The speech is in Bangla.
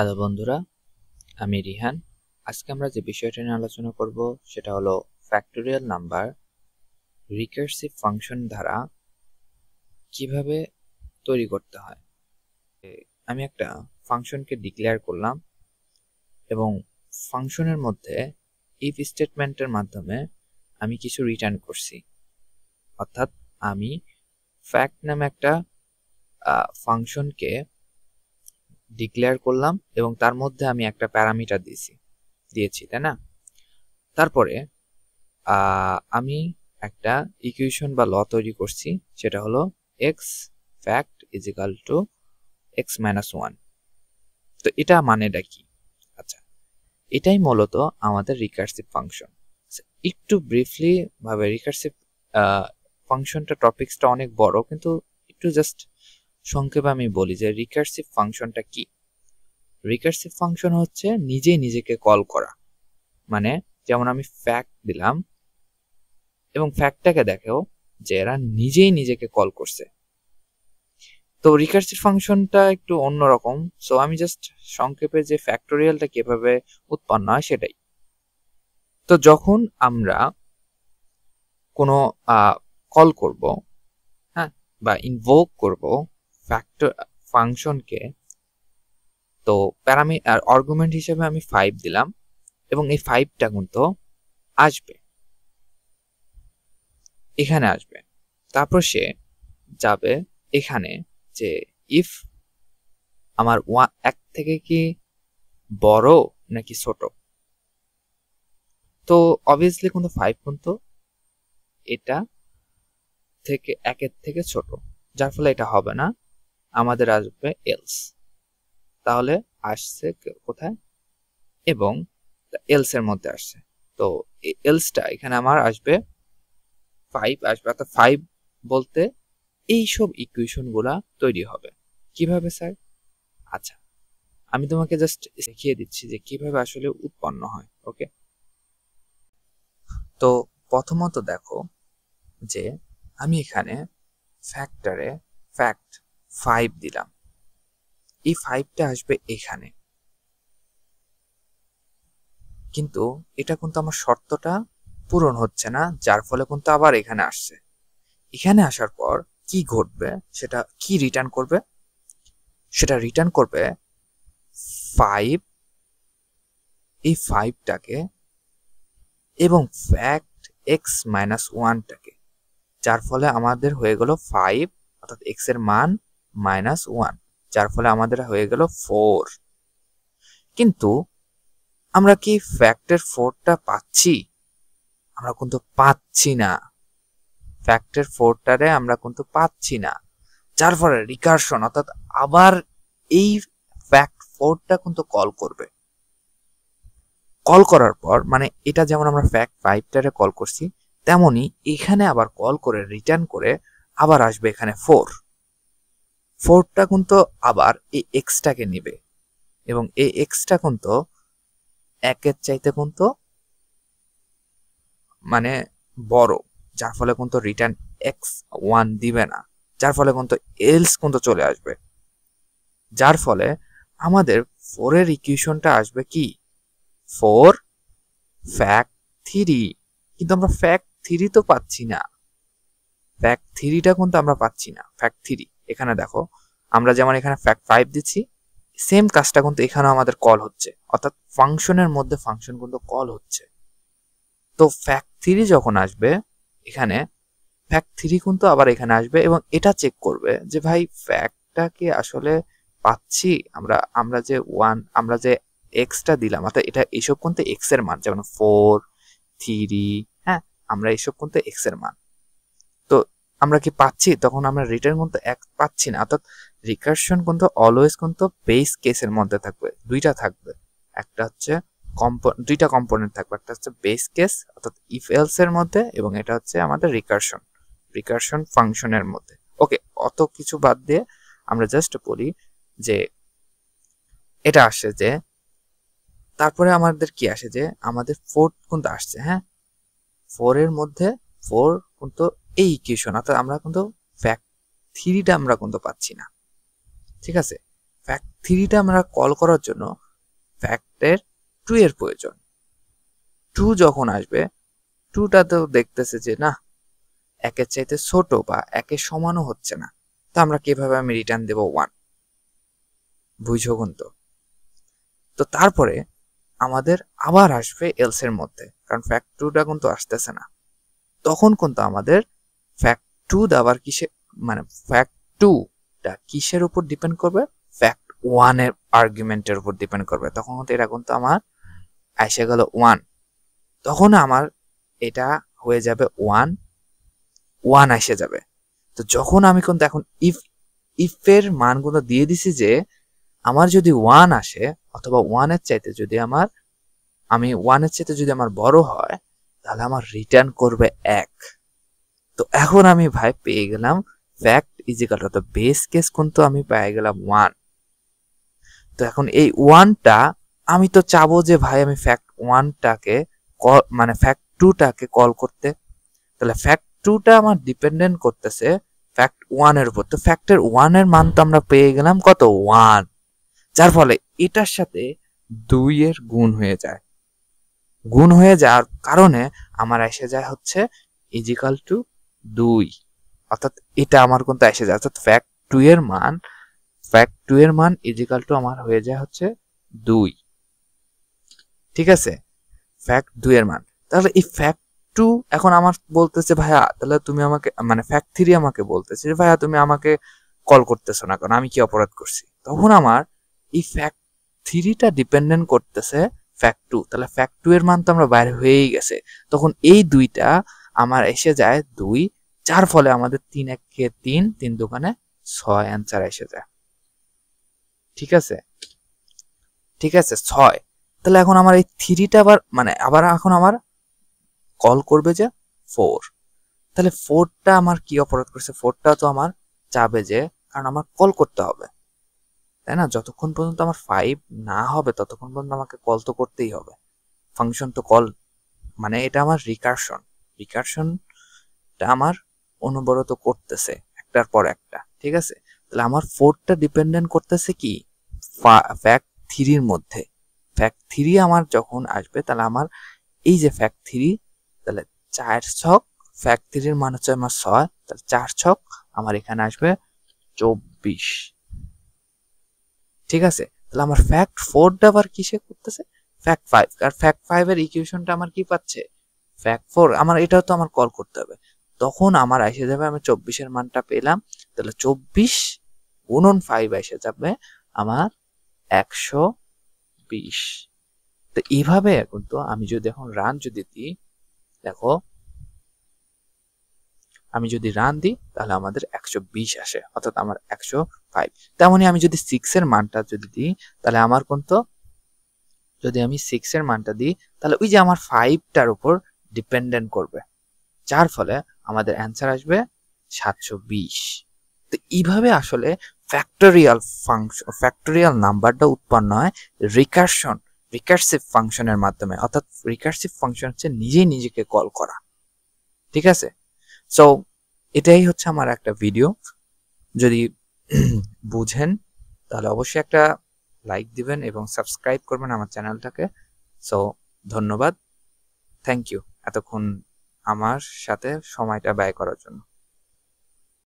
হ্যালো বন্ধুরা আমি রিহান আজকে আমরা যে বিষয়টা নিয়ে আলোচনা করব সেটা হলো ফ্যাক্টোরিয়াল নাম্বার রিকার্সিভ ফাংশন দ্বারা কিভাবে তৈরি করতে হয় আমি একটা ফাংশনকে ডিক্লেয়ার করলাম এবং ফাংশনের মধ্যে ইফ স্টেটমেন্টের মাধ্যমে আমি কিছু রিটার্ন করছি অর্থাৎ আমি ফ্যাক্ট নামে একটা ফাংশনকে ডিক্লেয়ার করলাম এবং তার মধ্যে আমি একটা প্যারামিটার দিয়েছি দিয়েছি তাই না তারপরে আমি একটা ইকুয়েশন বা ল তৈরি করছি সেটা হলো X fact is equal to X minus one তো এটা মানেটা কি আচ্ছা এটাই মূলত আমাদের রিকার্সিভ ফাংশন একটু ব্রিফলি ভাবে রিকার্সিভ ফাংশনটা টপিক্সটা অনেক বড় কিন্তু একটু জাস্ট সংক্ষেপে আমি বলি যে রিকার্সিভ ফাংশনটা কি রিকার্সিভ ফাংশন হচ্ছে নিজেই নিজেকে কল করা মানে যেমন আমি ফ্যাক্ট দিলাম এবং ফ্যাক্টটাকে দেখেও যে এরা নিজেই নিজেকে কল করছে তো রিকার্সিভ ফাংশনটা একটু অন্যরকম সো আমি জাস্ট সংক্ষেপে যে ফ্যাক্টোরিয়ালটা কিভাবে উৎপন্ন হয় সেটাই তো যখন আমরা কোনো কল করব হ্যাঁ বা ইনভোক করব ফ্যাক্টর ফাংশনকে তো প্যারামি অর্গুমেন্ট হিসেবে আমি ফাইভ দিলাম এবং এই ফাইভটা কিন্তু আসবে এখানে আসবে তারপর সে যাবে এখানে যে ইফ আমার ওয়ান এক থেকে কি বড় নাকি ছোট তো অবভিয়াসলি কিন্তু ফাইভ কিন্তু এটা থেকে একের থেকে ছোট যার ফলে এটা হবে না আমাদের আসবে এলস তাহলে আসছে কোথায় এবং এলস এর মধ্যে আসছে তো এলসটা এখানে আমার আসবে ফাইভ আসবে অর্থাৎ ফাইভ বলতে এইসব গুলা তৈরি হবে কিভাবে স্যার আচ্ছা আমি তোমাকে জাস্ট দেখিয়ে দিচ্ছি যে কিভাবে আসলে উৎপন্ন হয় ওকে তো প্রথমত দেখো যে আমি এখানে ফ্যাক্টরে ফ্যাক্ট ফাইভ দিলাম এই ফাইভটা আসবে এখানে কিন্তু এটা কিন্তু আমার শর্তটা পূরণ হচ্ছে না যার ফলে কিন্তু আবার এখানে আসছে এখানে আসার পর কি ঘটবে সেটা কি রিটার্ন করবে সেটা রিটার্ন করবে ফাইভ এই ফাইভটাকে এবং ফ্যাক্ট এক্স মাইনাস ওয়ানটাকে যার ফলে আমাদের হয়ে গেল ফাইভ অর্থাৎ এক্স এর মান মাইনাস ওয়ান যার ফলে আমাদের হয়ে গেল ফোর কিন্তু আমরা কি ফ্যাক্টের ফোরটা পাচ্ছি আমরা কিন্তু পাচ্ছি না ফ্যাক্টের ফোরটারে আমরা কিন্তু পাচ্ছি না যার ফলে রিকার্শন অর্থাৎ আবার এই ফ্যাক্ট ফোরটা কিন্তু কল করবে কল করার পর মানে এটা যেমন আমরা ফ্যাক্ট ফাইভটারে কল করছি তেমনই এখানে আবার কল করে রিটার্ন করে আবার আসবে এখানে ফোর ফোরটা কিন্তু আবার এই এক্সটাকে নিবে এবং এই এক্সটা কিন্তু একের চাইতে কিন্তু মানে বড় যার ফলে কিন্তু রিটার্ন এক্স ওয়ান দিবে না যার ফলে কিন্তু এলস কিন্তু চলে আসবে যার ফলে আমাদের ফোরের ইকুয়েশনটা আসবে কি ফোর ফ্যাক্ট থ্রি কিন্তু আমরা ফ্যাক্ট থ্রি তো পাচ্ছি না ফ্যাক্ট থ্রিটা কিন্তু আমরা পাচ্ছি না ফ্যাক্ট থ্রি এখানে দেখো আমরা যেমন এখানে ফ্যাক্ট ফাইভ দিচ্ছি সেম কাজটা কিন্তু এখানেও আমাদের কল হচ্ছে অর্থাৎ ফাংশনের মধ্যে ফাংশন কিন্তু কল হচ্ছে তো ফ্যাক্ট থ্রি যখন আসবে এখানে ফ্যাক্ট থ্রি কিন্তু আবার এখানে আসবে এবং এটা চেক করবে যে ভাই ফ্যাক্টটাকে কি আসলে পাচ্ছি আমরা আমরা যে ওয়ান আমরা যে এক্সটা দিলাম অর্থাৎ এটা এইসব কিন্তু এক্স এর মান যেমন ফোর থ্রি হ্যাঁ আমরা এসব কিন্তু এক্স এর মান আমরা কি পাচ্ছি তখন আমরা রিটার্ন কিন্তু এক পাচ্ছি না অর্থাৎ রিকার্শন কিন্তু অলওয়েজ কিন্তু বেস কেসের মধ্যে থাকবে দুইটা থাকবে একটা হচ্ছে দুইটা কম্পোনেন্ট থাকবে একটা হচ্ছে বেস কেস অর্থাৎ ইফ এলস এর মধ্যে এবং এটা হচ্ছে আমাদের রিকার্শন রিকার্শন ফাংশনের মধ্যে ওকে অত কিছু বাদ দিয়ে আমরা জাস্ট বলি যে এটা আসে যে তারপরে আমাদের কি আসে যে আমাদের ফোর কিন্তু আসছে হ্যাঁ ফোরের মধ্যে ফোর কিন্তু এই ইকুয়েশন অর্থাৎ আমরা কিন্তু ফ্যাক্ট থ্রিটা আমরা কিন্তু পাচ্ছি না ঠিক আছে ফ্যাক্ট থ্রিটা আমরা কল করার জন্য ফ্যাক্টের টু এর প্রয়োজন টু যখন আসবে টুটা তো দেখতেছে যে না একের চাইতে ছোট বা একে সমানও হচ্ছে না তো আমরা কিভাবে আমি রিটার্ন দেব ওয়ান বুঝো কিন্তু তো তারপরে আমাদের আবার আসবে এলসের মধ্যে কারণ ফ্যাক্ট টুটা কিন্তু আসতেছে না তখন কিন্তু আমাদের ফ্যাক্ট টু আবার কিসে মানে ফ্যাক্ট টুটা কিসের উপর ডিপেন্ড করবে ফ্যাক্ট ওয়ানের আর্গুমেন্টের উপর ডিপেন্ড করবে তখন হতে এটা কিন্তু আমার এসে গেল ওয়ান তখন আমার এটা হয়ে যাবে ওয়ান ওয়ান এসে যাবে তো যখন আমি কিন্তু এখন ইফ ইফের মানগুলো দিয়ে দিছি যে আমার যদি ওয়ান আসে অথবা ওয়ানের চাইতে যদি আমার আমি ওয়ানের চাইতে যদি আমার বড় হয় তাহলে আমার রিটার্ন করবে এক তো এখন আমি ভাই পেয়ে গেলাম ফ্যাক্ট ইজিক্যাল অর্থাৎ বেস কেস কিন্তু আমি পেয়ে গেলাম ওয়ান তো এখন এই ওয়ানটা আমি তো চাবো যে ভাই আমি ফ্যাক্ট ওয়ানটাকে কল মানে ফ্যাক্ট টুটাকে কল করতে তাহলে ফ্যাক্ট টুটা আমার ডিপেন্ডেন্ট করতেছে ফ্যাক্ট ওয়ানের উপর তো ফ্যাক্টের ওয়ানের মান তো আমরা পেয়ে গেলাম কত ওয়ান যার ফলে এটার সাথে দুইয়ের গুণ হয়ে যায় গুণ হয়ে যাওয়ার কারণে আমার এসে যায় হচ্ছে ইজিকাল টু দুই অর্থাৎ এটা আমার কিন্তু এসে যায় অর্থাৎ ফ্যাক্ট টু এর মান ফ্যাক্ট টু এর মান ইজিকাল টু আমার হয়ে যায় হচ্ছে দুই ঠিক আছে ফ্যাক্ট দুই এর মান তাহলে এই ফ্যাক্ট টু এখন আমার বলতেছে ভাইয়া তাহলে তুমি আমাকে মানে ফ্যাক্ট থ্রি আমাকে বলতেছে ভাইয়া তুমি আমাকে কল করতেছো না কারণ আমি কি অপরাধ করছি তখন আমার এই ফ্যাক্ট থ্রিটা ডিপেন্ডেন্ট করতেছে ফ্যাক্ট টু তাহলে ফ্যাক্ট টু এর মান তো আমরা বাইরে হয়েই গেছে তখন এই দুইটা আমার এসে যায় দুই যার ফলে আমাদের তিন এক কে তিন তিন দোকানে ছয় অ্যান্সার এসে যায় ঠিক আছে ঠিক আছে ছয় তাহলে এখন আমার এই থ্রিটা আবার মানে আবার এখন আমার কল করবে যে ফোর তাহলে ফোরটা আমার কি অপরাধ করছে ফোরটা তো আমার চাবে যে কারণ আমার কল করতে হবে তাই না যতক্ষণ পর্যন্ত আমার ফাইভ না হবে ততক্ষণ পর্যন্ত আমাকে কল তো করতেই হবে ফাংশন তো কল মানে এটা আমার রিকারশন রিকারশনটা আমার অনবরত করতেছে একটার পর একটা ঠিক আছে তাহলে আমার ফোরটা ডিপেন্ডেন্ট করতেছে কি ফ্যাক্ট থ্রির মধ্যে ফ্যাক্ট থ্রি আমার যখন আসবে তাহলে আমার এই যে ফ্যাক্ট থ্রি তাহলে চার ছক ফ্যাক্ট থ্রির মান হচ্ছে আমার ছয় তাহলে চার ছক আমার এখানে আসবে চব্বিশ ঠিক আছে তাহলে আমার ফ্যাক্ট ফোরটা আবার কিসে করতেছে ফ্যাক্ট ফাইভ আর ফ্যাক্ট ফাইভের ইকুয়েশনটা আমার কি পাচ্ছে ফ্যাক্ট ফোর আমার এটাও তো আমার কল করতে হবে তখন আমার এসে যাবে আমি চব্বিশের মানটা পেলাম তাহলে চব্বিশ গুণন ফাইভ এসে যাবে আমার একশো বিশ তো এইভাবে কিন্তু আমি যদি এখন রান যদি দিই দেখো আমি যদি রান দিই তাহলে আমাদের একশো বিশ আসে অর্থাৎ আমার একশো ফাইভ তেমনই আমি যদি সিক্সের মানটা যদি দিই তাহলে আমার কোন তো যদি আমি সিক্সের মানটা দিই তাহলে ওই যে আমার ফাইভটার উপর ডিপেন্ডেন্ট করবে যার ফলে আমাদের অ্যান্সার আসবে সাতশো বিশ তো এইভাবে আসলে ফ্যাক্টরিয়াল ফাংশন ফ্যাক্টরিয়াল নাম্বারটা উৎপন্ন হয় রিকার্শন রিকার্সিভ ফাংশনের মাধ্যমে অর্থাৎ রিকার্সিভ ফাংশন হচ্ছে নিজেই নিজেকে কল করা ঠিক আছে সো এটাই হচ্ছে আমার একটা ভিডিও যদি বুঝেন তাহলে অবশ্যই একটা লাইক দিবেন এবং সাবস্ক্রাইব করবেন আমার চ্যানেলটাকে সো ধন্যবাদ থ্যাংক ইউ এতক্ষণ আমার সাথে সময়টা ব্যয় করার জন্য